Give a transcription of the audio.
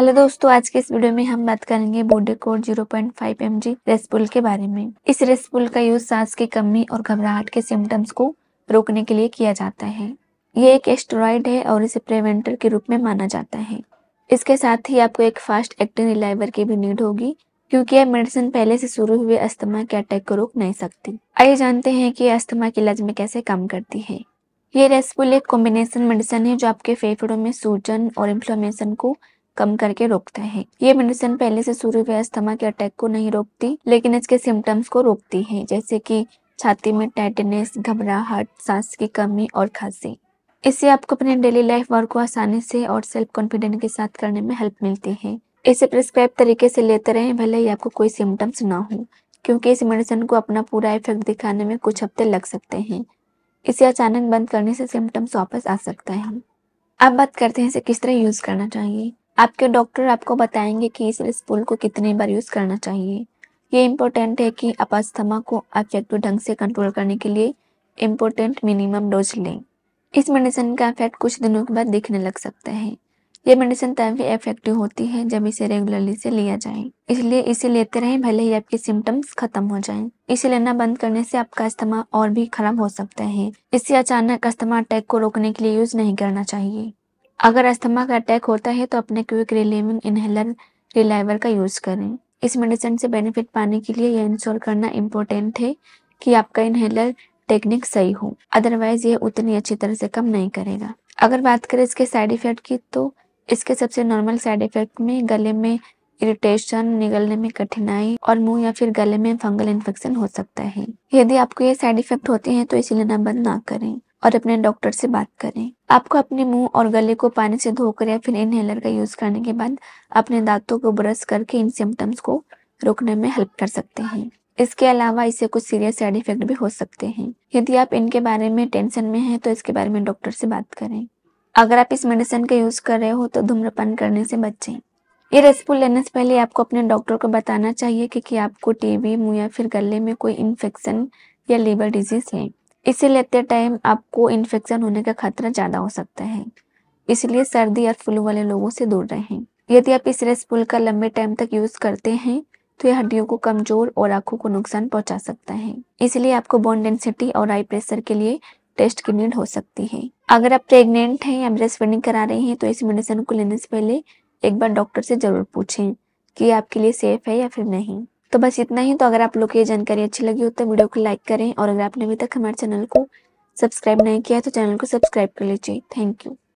Hello दोस्तों आज के इस वीडियो में हम बात करेंगे बॉडी कोड 0.5 पॉइंट रेस्पुल के बारे में इस रेस्पुल का यूज सांस की कमी और घबराहट के सिम्टम्स को रोकने के लिए किया जाता है ये एक एस्टेरॉयड है और इसे प्रेवेंटर के रूप में माना जाता है इसके साथ ही आपको एक फास्ट एक्टिंग रिलाइवर की भी नीड होगी क्योंकि यह मेडिसिन पहले से शुरू हुए अस्थमा के अटैक को रोक नहीं सकती आइए जानते हैं कि अस्थमा के इलाज में कैसे काम करती है ये रेस्पुल एक कॉम्बिनेशन मेडिसिन है जो आपके फेफड़ों में सूजन और इन्फ्लोमेशन को कम करके रोकता है ये मेडिसिन पहले से सूर्य अस्थमा के अटैक को नहीं रोकती लेकिन इसके सिम्टम्स को रोकती है जैसे कि छाती में टाइटनेस घबराहट सांस की कमी और खांसी इससे आपको अपने डेली लाइफ वर्क को आसानी से और सेल्फ कॉन्फिडेंट के साथ करने में हेल्प मिलती है इसे प्रिस्क्राइब तरीके से लेते रहें भले ही आपको कोई सिम्टम्स ना हो क्योंकि इस मेडिसिन को अपना पूरा इफेक्ट दिखाने में कुछ हफ्ते लग सकते हैं इसे अचानक बंद करने से सिम्टम्स वापस आ सकता है अब बात करते हैं इसे किस तरह यूज करना चाहिए आपके डॉक्टर आपको बताएंगे कि इस स्पूल को कितनी बार यूज़ करना चाहिए ये इम्पोर्टेंट है कि आप अस्थमा को अफेक्टिव ढंग से कंट्रोल करने के लिए इम्पोर्टेंट मिनिमम डोज लें इस मेडिसिन का इफेक्ट कुछ दिनों के बाद दिखने लग सकता है ये मेडिसिन तभी इफेक्टिव होती है जब इसे रेगुलरली से लिया जाए इसलिए इसे लेते रहें भले ही आपके सिम्टम्स खत्म हो जाएं। इसे लेना बंद करने से आपका अस्थमा और भी खराब हो सकता है इसे अचानक अस्थमा अटैक को रोकने के लिए यूज नहीं करना चाहिए अगर अस्थमा का अटैक होता है तो अपने क्विक रिलीविंग इनहेलर रिलाइवर का यूज़ करें इस मेडिसिन से बेनिफिट पाने के लिए यह इंश्योर करना इम्पोर्टेंट है कि आपका इनहेलर टेक्निक सही हो अदरवाइज यह उतनी अच्छी तरह से कम नहीं करेगा अगर बात करें इसके साइड इफेक्ट की तो इसके सबसे नॉर्मल साइड इफेक्ट में गले में इरिटेशन निगलने में कठिनाई और मुंह या फिर गले में फंगल इन्फेक्शन हो सकता है यदि आपको ये साइड इफेक्ट होते हैं तो इसे लेना बंद ना करें और अपने डॉक्टर से बात करें आपको अपने मुंह और गले को पानी से धोकर या फिर इनहेलर का यूज करने के बाद अपने दांतों को ब्रश करके इन सिम्टम्स को रोकने में हेल्प कर सकते हैं इसके अलावा इसे कुछ सीरियस साइड इफेक्ट भी हो सकते हैं यदि आप इनके बारे में टेंशन में हैं तो इसके बारे में डॉक्टर से बात करें अगर आप इस मेडिसिन का यूज कर रहे हो तो धूम्रपान करने से बचें ये रेसिपी लेने से पहले आपको अपने डॉक्टर को बताना चाहिए कि, कि आपको टीबी मुंह या फिर गले में कोई इन्फेक्शन या लीवर डिजीज है इसे लेते टाइम आपको इन्फेक्शन होने का खतरा ज़्यादा हो सकता है इसलिए सर्दी और फ्लू वाले लोगों से दूर रहें यदि आप इस रेस्पुल का लंबे टाइम तक यूज़ करते हैं तो यह हड्डियों को कमजोर और आंखों को नुकसान पहुंचा सकता है इसलिए आपको बोन डेंसिटी और आई प्रेशर के लिए टेस्ट की नीड हो सकती है अगर आप प्रेग्नेंट हैं या ब्रेस्ट फीडिंग करा रहे हैं तो इस मेडिसिन को लेने से पहले एक बार डॉक्टर से जरूर पूछें कि आपके लिए सेफ है या फिर नहीं तो बस इतना ही तो अगर आप लोग ये जानकारी अच्छी लगी हो तो वीडियो को लाइक करें और अगर आपने अभी तक हमारे चैनल को सब्सक्राइब नहीं किया है तो चैनल को सब्सक्राइब कर लीजिए थैंक यू